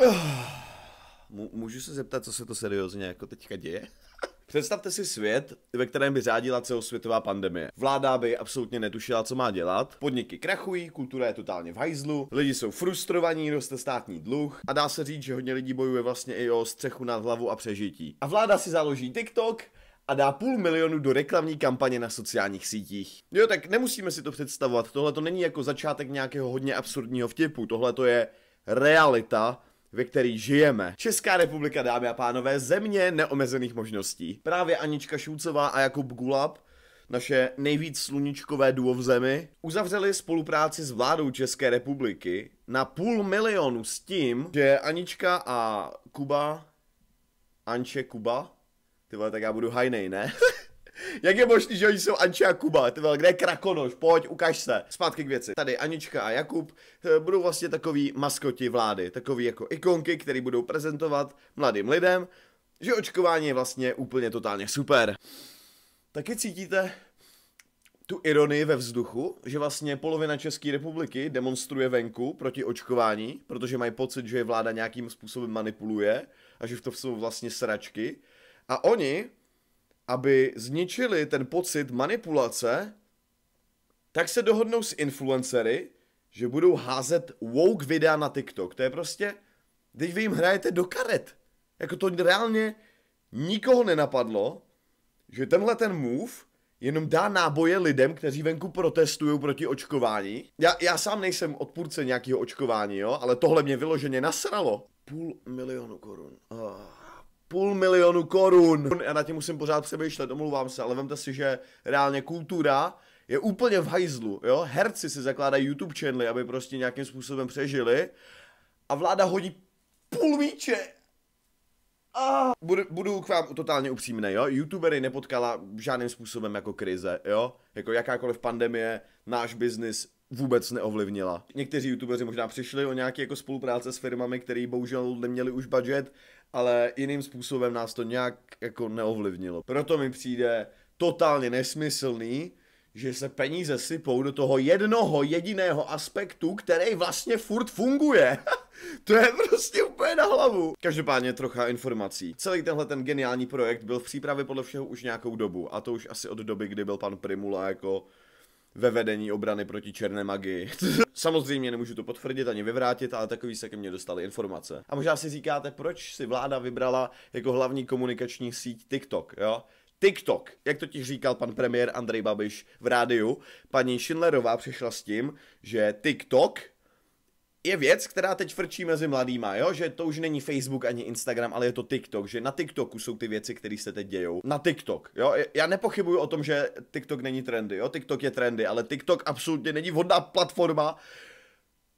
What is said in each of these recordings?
Můžu se zeptat, co se to seriózně jako teďka děje? Představte si svět, ve kterém by řádila celosvětová pandemie. Vláda by absolutně netušila, co má dělat, podniky krachují, kultura je totálně v hajzlu, lidi jsou frustrovaní, roste státní dluh a dá se říct, že hodně lidí bojuje vlastně i o střechu nad hlavu a přežití. A vláda si založí TikTok, a dá půl milionu do reklamní kampaně na sociálních sítích. Jo, tak nemusíme si to představovat, tohle to není jako začátek nějakého hodně absurdního vtipu, tohle to je realita, ve který žijeme. Česká republika, dámy a pánové, země neomezených možností. Právě Anička Šulcová a Jakub Gulab naše nejvíc sluníčkové duo v zemi, uzavřeli spolupráci s vládou České republiky na půl milionu s tím, že Anička a Kuba, Anče Kuba, ty vole, tak já budu hajnej, ne? Jak je možné, že oni jsou Anče a Kuba? Ty vel, kde je Krakonoš? Pojď, ukaž se. Zpátky k věci. Tady Anička a Jakub eh, budou vlastně takový maskoti vlády, takový jako ikonky, které budou prezentovat mladým lidem, že očkování je vlastně úplně totálně super. Taky cítíte tu ironii ve vzduchu, že vlastně polovina České republiky demonstruje venku proti očkování, protože mají pocit, že je vláda nějakým způsobem manipuluje a že v to jsou vlastně sračky. A oni aby zničili ten pocit manipulace, tak se dohodnou s influencery, že budou házet woke videa na TikTok. To je prostě, když vy jim hrajete do karet. Jako to reálně nikoho nenapadlo, že tenhle ten move jenom dá náboje lidem, kteří venku protestují proti očkování. Já, já sám nejsem odpůrce nějakého očkování, jo, ale tohle mě vyloženě nasralo. Půl milionu korun. Oh půl milionu korun. Já na tím musím pořád přemýšlet, omlouvám se, ale vemte si, že reálně kultura je úplně v hajzlu, jo? Herci si zakládají YouTube channely, aby prostě nějakým způsobem přežili a vláda hodí půl míče. Ah. Budu, budu k vám totálně upřímný, jo? YouTubery nepotkala žádným způsobem jako krize, jo? Jako jakákoliv pandemie, náš biznis vůbec neovlivnila. Někteří youtubeři možná přišli o nějaké jako spolupráce s firmami, které bohužel neměli už budget ale jiným způsobem nás to nějak jako neovlivnilo. Proto mi přijde totálně nesmyslný, že se peníze sypou do toho jednoho jediného aspektu, který vlastně furt funguje. to je prostě úplně na hlavu. Každopádně trocha informací. Celý tenhle ten geniální projekt byl v přípravě podle všeho už nějakou dobu a to už asi od doby, kdy byl pan Primula jako ve vedení obrany proti černé magii. Samozřejmě nemůžu to potvrdit ani vyvrátit, ale takový se ke mně dostaly informace. A možná si říkáte, proč si vláda vybrala jako hlavní komunikační síť TikTok, jo? TikTok, jak to říkal pan premiér Andrej Babiš v rádiu, paní Schindlerová přišla s tím, že TikTok je věc, která teď frčí mezi mladýma, jo? že to už není Facebook ani Instagram, ale je to TikTok, že na TikToku jsou ty věci, které se teď dějou. Na TikTok, jo? Já nepochybuju o tom, že TikTok není trendy, jo? TikTok je trendy, ale TikTok absolutně není vhodná platforma,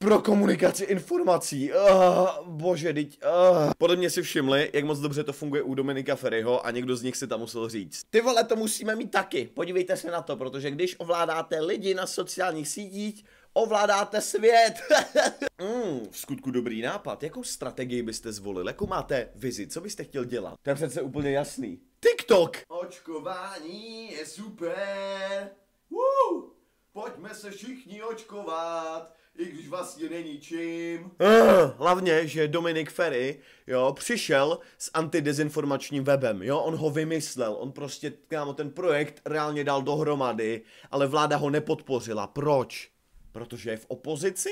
pro komunikaci informací. Uh, bože, teď. Uh. Ah. Podle mě si všimli, jak moc dobře to funguje u Dominika Ferryho a někdo z nich si tam musel říct. Ty vole, to musíme mít taky. Podívejte se na to, protože když ovládáte lidi na sociálních sítích, ovládáte svět. mm, v skutku dobrý nápad. Jakou strategii byste zvolil? Jakou máte vizi? Co byste chtěl dělat? To je přece úplně jasný. TikTok! Očkování je super! Woo! Pojďme se všichni očkovat! i když vlastně není čím. Uh, hlavně, že Dominik Ferry, jo, přišel s antidezinformačním webem, jo, on ho vymyslel, on prostě, kámo, ten projekt reálně dal dohromady, ale vláda ho nepodpořila, proč? protože je v opozici?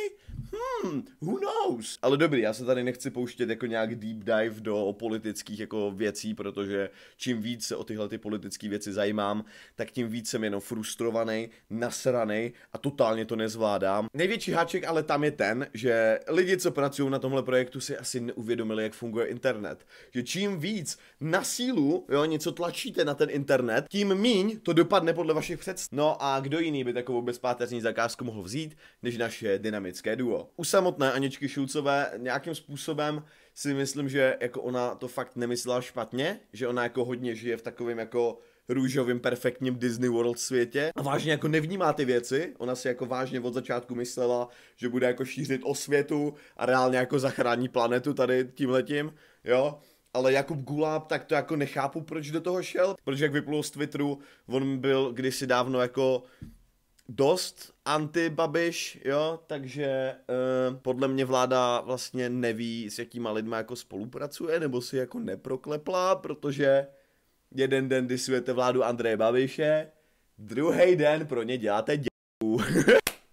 Hmm, who knows? Ale dobrý, já se tady nechci pouštět jako nějak deep dive do politických jako věcí, protože čím víc se o tyhle ty politické věci zajímám, tak tím víc jsem jenom frustrovaný, nasraný a totálně to nezvládám. Největší háček ale tam je ten, že lidi, co pracují na tomhle projektu, si asi neuvědomili, jak funguje internet. Že čím víc na sílu jo, něco tlačíte na ten internet, tím míň to dopadne podle vašich představ. No a kdo jiný by takovou bezpáteřní zakázku mohl vzít, než naše dynamické duo. U samotné Aničky Šulcové nějakým způsobem si myslím, že jako ona to fakt nemyslela špatně, že ona jako hodně žije v takovém jako růžovým perfektním Disney World světě a vážně jako nevnímá ty věci. Ona si jako vážně od začátku myslela, že bude jako šířit o světu a reálně jako zachrání planetu tady tímhletím, jo ale Jakub Gulab, tak to jako nechápu, proč do toho šel, protože jak vyplul z Twitteru, on byl kdysi dávno jako dost anti-Babiš, jo, takže eh, podle mě vláda vlastně neví, s jakýma lidma jako spolupracuje, nebo si jako neproklepla, protože jeden den disujete vládu Andreje Babiše, druhý den pro ně děláte děku.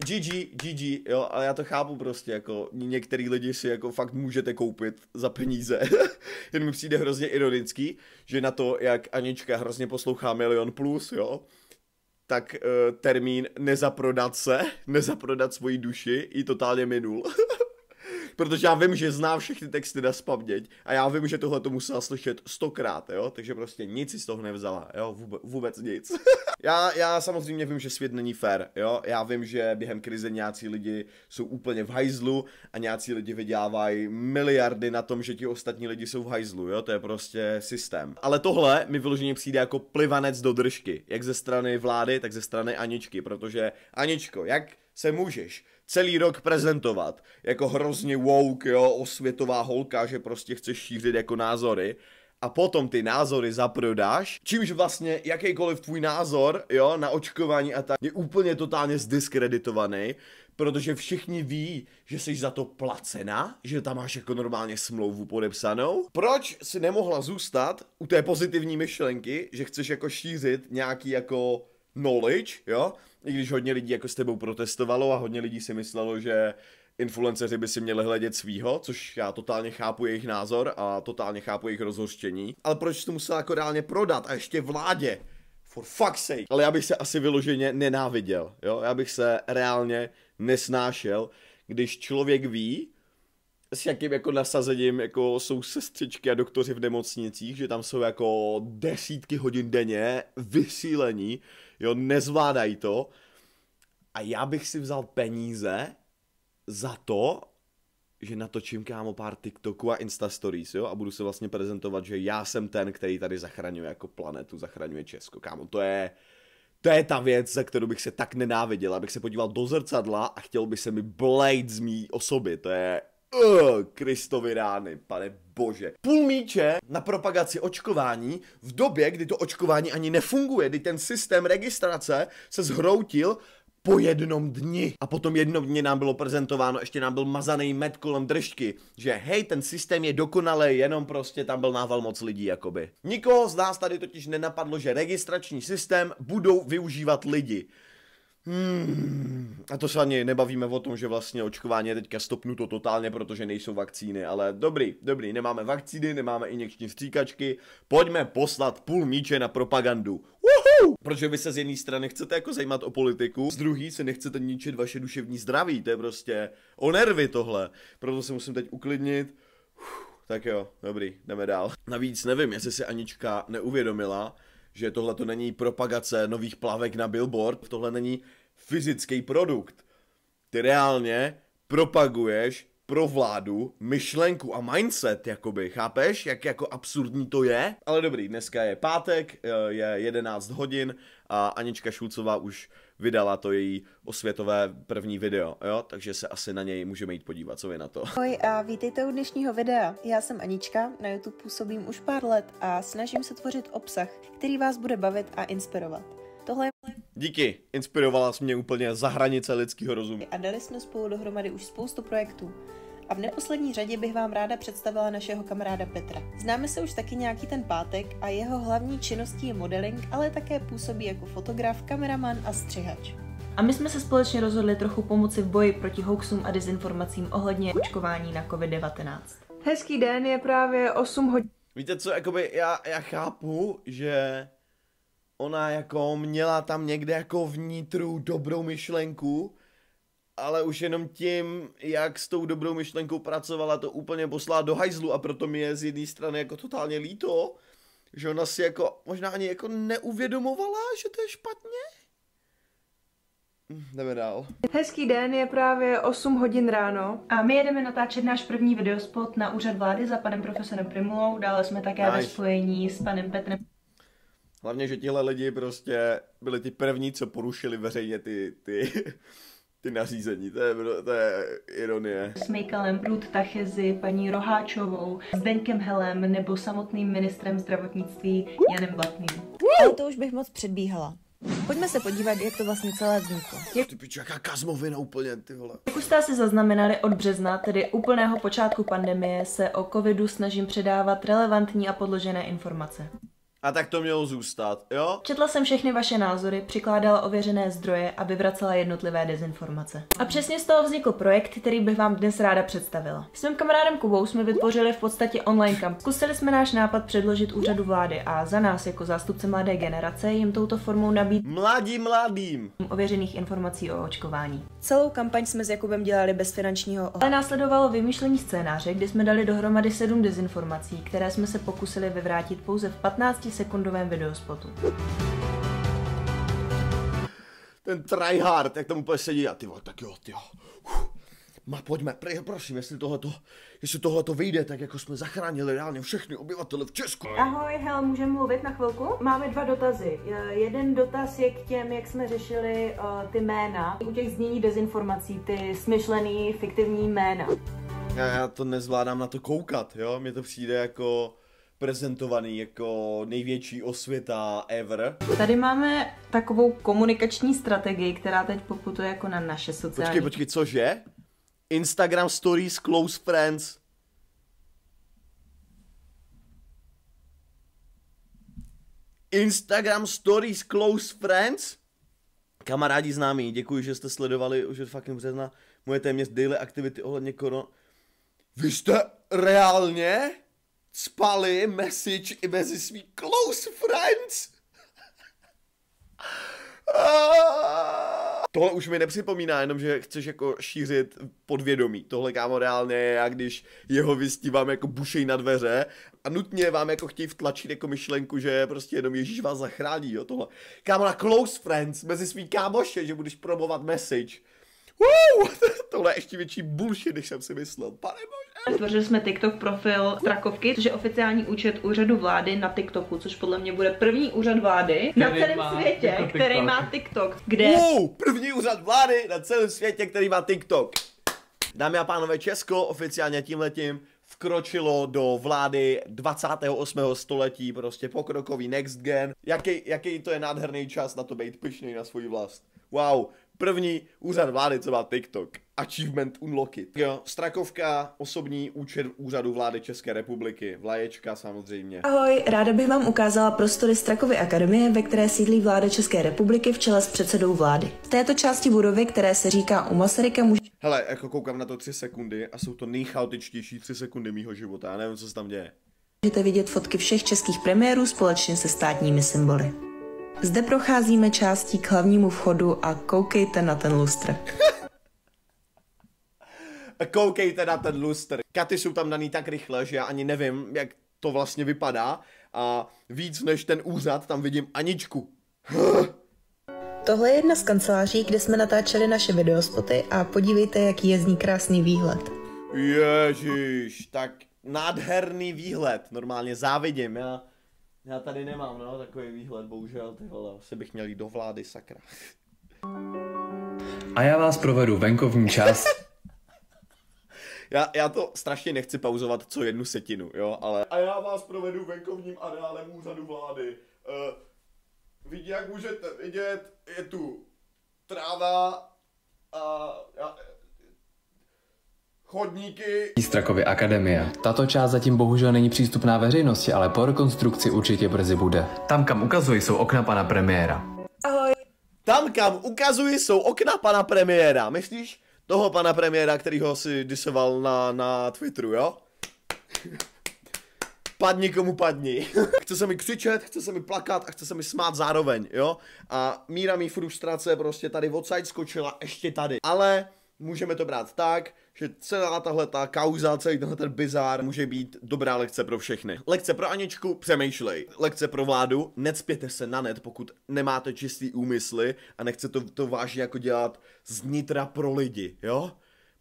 GG, GG, jo, ale já to chápu prostě, jako některý lidi si jako fakt můžete koupit za peníze. Jen mi přijde hrozně ironický, že na to, jak Anička hrozně poslouchá Milion Plus, jo, tak uh, termín nezaprodat se, nezaprodat svoji duši i totálně minul. protože já vím, že znám všechny texty na spaměť a já vím, že tohle to musela slyšet stokrát, jo, takže prostě nic si z toho nevzala, jo, vůbec, vůbec nic. já, já samozřejmě vím, že svět není fair, jo, já vím, že během krize nějací lidi jsou úplně v hajzlu a nějací lidi vydělávají miliardy na tom, že ti ostatní lidi jsou v hajzlu, jo, to je prostě systém. Ale tohle mi vyloženě přijde jako plivanec do držky, jak ze strany vlády, tak ze strany Aničky, protože Aničko, jak se můžeš celý rok prezentovat jako hrozně woke, jo, osvětová holka, že prostě chceš šířit jako názory a potom ty názory zaprodáš, čímž vlastně jakýkoliv tvůj názor, jo, na očkování a tak, je úplně totálně zdiskreditovaný, protože všichni ví, že jsi za to placena, že tam máš jako normálně smlouvu podepsanou. Proč si nemohla zůstat u té pozitivní myšlenky, že chceš jako šířit nějaký jako knowledge, jo? I když hodně lidí jako s tebou protestovalo a hodně lidí si myslelo, že influenceři by si měli hledět svýho, což já totálně chápu jejich názor a totálně chápu jejich rozhořčení. Ale proč to musel jako reálně prodat a ještě vládě? For fuck's sake. Ale já bych se asi vyloženě nenáviděl, jo? Já bych se reálně nesnášel, když člověk ví, s jakým jako nasazením, jako jsou sestřičky a doktoři v nemocnicích, že tam jsou jako desítky hodin denně vysílení, jo, nezvládají to. A já bych si vzal peníze za to, že natočím kámo pár TikToku a Insta Stories, jo, a budu se vlastně prezentovat, že já jsem ten, který tady zachraňuje jako planetu, zachraňuje Česko, kámo, to je, to je ta věc, za kterou bych se tak nenáviděl, abych se podíval do zrcadla a chtěl by se mi blade z mý osoby, to je Uh, Kristovi rány, pane bože. Půl míče na propagaci očkování v době, kdy to očkování ani nefunguje, kdy ten systém registrace se zhroutil po jednom dni. A potom jednom dně nám bylo prezentováno, ještě nám byl mazaný med kolem držky, že hej, ten systém je dokonalý, jenom prostě tam byl nával moc lidí, jakoby. Nikoho z nás tady totiž nenapadlo, že registrační systém budou využívat lidi. Hmm. A to se ani nebavíme o tom, že vlastně očkování je teďka stopnuto totálně, protože nejsou vakcíny, ale dobrý, dobrý, nemáme vakcíny, nemáme injekční stříkačky, pojďme poslat půl míče na propagandu. Uhu! Protože vy se z jedné strany chcete jako zajímat o politiku, z druhé se nechcete ničit vaše duševní zdraví, to je prostě o nervy tohle, proto se musím teď uklidnit. Uf, tak jo, dobrý, jdeme dál. Navíc nevím, jestli si Anička neuvědomila, že tohle to není propagace nových plavek na billboard, tohle není fyzický produkt. Ty reálně propaguješ pro vládu myšlenku a mindset, jakoby, chápeš, jak jako absurdní to je? Ale dobrý, dneska je pátek, eh, je 11 hodin a Anička Šulcová už vydala to její osvětové první video, jo? Takže se asi na něj můžeme jít podívat, co vy na to. Ahoj a vítejte u dnešního videa. Já jsem Anička, na YouTube působím už pár let a snažím se tvořit obsah, který vás bude bavit a inspirovat. Tohle je Díky, inspirovala jsi mě úplně za hranice lidského rozumu. A dali jsme spolu dohromady už spoustu projektů. A v neposlední řadě bych vám ráda představila našeho kamaráda Petra. Známe se už taky nějaký ten pátek a jeho hlavní činností je modeling, ale také působí jako fotograf, kameraman a střihač. A my jsme se společně rozhodli trochu pomoci v boji proti hoaxům a dezinformacím ohledně očkování na COVID-19. Hezký den je právě 8 hodin. Víte co, jakoby já, já chápu, že ona jako měla tam někde jako vnitru dobrou myšlenku, ale už jenom tím, jak s tou dobrou myšlenkou pracovala, to úplně poslala do hajzlu a proto mi je z jedné strany jako totálně líto, že ona si jako možná ani jako neuvědomovala, že to je špatně. Hm, jdeme dál. Hezký den, je právě 8 hodin ráno. A my jedeme natáčet náš první videospot na úřad vlády za panem profesorem Primulou. Dále jsme také nice. ve spojení s panem Petrem Hlavně, že tihle lidi prostě byli ty první, co porušili veřejně ty, ty, ty nařízení, to je, to je ironie. S Mikalem Brut Tachezi, paní Roháčovou, s Deňkem Helem nebo samotným ministrem zdravotnictví Janem Blatným. Ale to už bych moc předbíhala. Pojďme se podívat, jak to vlastně celé vzniklo. Jak... Ty piču, jaká kazmovina úplně, ty vole. Jak už jste asi zaznamenali od března, tedy úplného počátku pandemie, se o covidu snažím předávat relevantní a podložené informace. A tak to mělo zůstat, jo? Četla jsem všechny vaše názory, přikládala ověřené zdroje a vyvracela jednotlivé dezinformace. A přesně z toho vznikl projekt, který bych vám dnes ráda představila. S mým kamarádem Kubou jsme vytvořili v podstatě online kamp. Zkusili jsme náš nápad předložit úřadu vlády a za nás jako zástupce mladé generace jim touto formou nabít mladí mladým ověřených informací o očkování. Celou kampaň jsme s Jakubem dělali bez finančního ohledu. Ale následovalo vymýšlení scénáře, kdy jsme dali dohromady sedm dezinformací, které jsme se pokusili vyvrátit pouze v 15 sekundovém videospotu. Ten tryhard, jak tam úplně sedí a ty vole, tak jo, ty jo. Ma pojďme, prej, prosím, jestli tohleto, jestli tohleto vyjde, tak jako jsme zachránili reálně všechny obyvatele v Česku. Ahoj, Hel, můžeme mluvit na chvilku? Máme dva dotazy. Jeden dotaz je k těm, jak jsme řešili uh, ty jména. U těch znění dezinformací, ty smyšlený, fiktivní jména. Já, já to nezvládám na to koukat, jo, mně to přijde jako prezentovaný jako největší osvěta ever. Tady máme takovou komunikační strategii, která teď poputuje jako na naše sociální... Počkej, počkej, cože? Instagram stories close friends. Instagram stories close friends? Kamarádi známí, děkuji, že jste sledovali už od fucking března moje téměř daily aktivity ohledně korona. Vy jste reálně? cpali message i mezi svý close friends. Ah. Tohle už mi nepřipomíná jenom, že chceš jako šířit podvědomí. Tohle kámo reálně je, jak když jeho vystívám jako bušej na dveře a nutně vám jako chtějí vtlačit jako myšlenku, že prostě jenom Ježíš vás zachrání, jo, tohle. Kámo na close friends, mezi svý kámoše, že budeš promovat message. Wow, tohle je ještě větší bullshit, než jsem si myslel. Pane bože. Vytvořili jsme TikTok profil Strakovky, což je oficiální účet úřadu vlády na TikToku, což podle mě bude první úřad vlády který na celém má světě, jako TikTok. který má TikTok. Kde? Wow, první úřad vlády na celém světě, který má TikTok. Dámy a pánové, Česko oficiálně tímhletím vkročilo do vlády 28. století, prostě pokrokový next gen. Jaký, jaký to je nádherný čas na to být pyšný na svůj vlast. Wow, První úřad vlády, co má TikTok. Achievement Unlocked. Jo, Strakovka, osobní účet úřadu vlády České republiky. Vlaječka samozřejmě. Ahoj, ráda bych vám ukázala prostory Strakovy akademie, ve které sídlí vláda České republiky v čele s předsedou vlády. V této části budovy, které se říká u Masaryka, může... Hele, jako koukám na to tři sekundy a jsou to nejchaotičtější tři sekundy mýho života. Já nevím, co se tam děje. Můžete vidět fotky všech českých premiérů společně se státními symboly. Zde procházíme částí k hlavnímu vchodu a koukejte na ten lustr. koukejte na ten lustr. Katy jsou tam daný tak rychle, že já ani nevím, jak to vlastně vypadá. A víc než ten úřad tam vidím Aničku. Tohle je jedna z kanceláří, kde jsme natáčeli naše videospoty a podívejte, jaký je z ní krásný výhled. Ježíš, tak nádherný výhled, normálně závidím, já já tady nemám, no, takový výhled, bohužel, ty vole, asi bych měl jít do vlády, sakra. A já vás provedu venkovní část. já, já to strašně nechci pauzovat co jednu setinu, jo, ale... A já vás provedu venkovním areálem úřadu vlády. Uh, vidí, jak můžete vidět, je tu tráva a chodníky. Strakovy akademie. Tato část zatím bohužel není přístupná veřejnosti, ale po rekonstrukci určitě brzy bude. Tam, kam ukazují, jsou okna pana premiéra. Ahoj. Tam, kam ukazují, jsou okna pana premiéra. Myslíš toho pana premiéra, který ho si disoval na, na Twitteru, jo? padni komu padni. chce se mi křičet, chce se mi plakat a chce se mi smát zároveň, jo? A míra mý frustrace prostě tady odsaď skočila ještě tady. Ale můžeme to brát tak, že celá tahle ta kauza, celý tenhle ten bizár může být dobrá lekce pro všechny. Lekce pro Aničku, přemýšlej. Lekce pro vládu, necpěte se na net, pokud nemáte čistý úmysly a nechce to, to vážně jako dělat z nitra pro lidi, jo?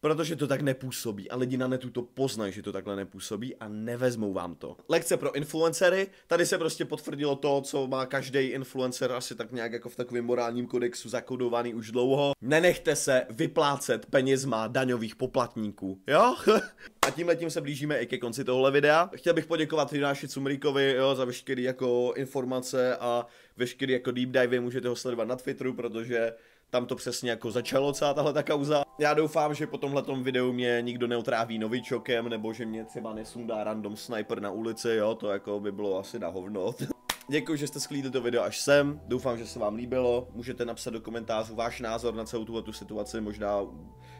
protože to tak nepůsobí a lidi na netu to poznají, že to takhle nepůsobí a nevezmou vám to. Lekce pro influencery, tady se prostě potvrdilo to, co má každý influencer asi tak nějak jako v takovém morálním kodexu zakodovaný už dlouho. Nenechte se vyplácet penězma daňových poplatníků, jo? a tímhle tím se blížíme i ke konci tohle videa. Chtěl bych poděkovat Jonáši Cumrikovi jo, za veškeré jako informace a veškeré jako deep divey můžete ho sledovat na Twitteru, protože tam to přesně jako začalo celá tahle ta kauza. Já doufám, že po tomhle videu mě nikdo neotráví novičokem, nebo že mě třeba nesundá random sniper na ulici, jo, to jako by bylo asi na hovno. Děkuji, že jste sklídli to video až sem, doufám, že se vám líbilo, můžete napsat do komentářů váš názor na celou tuhle tu situaci, možná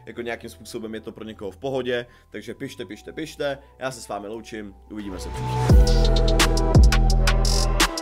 jako nějakým způsobem je to pro někoho v pohodě, takže pište, pište, pište, já se s vámi loučím, uvidíme se příště.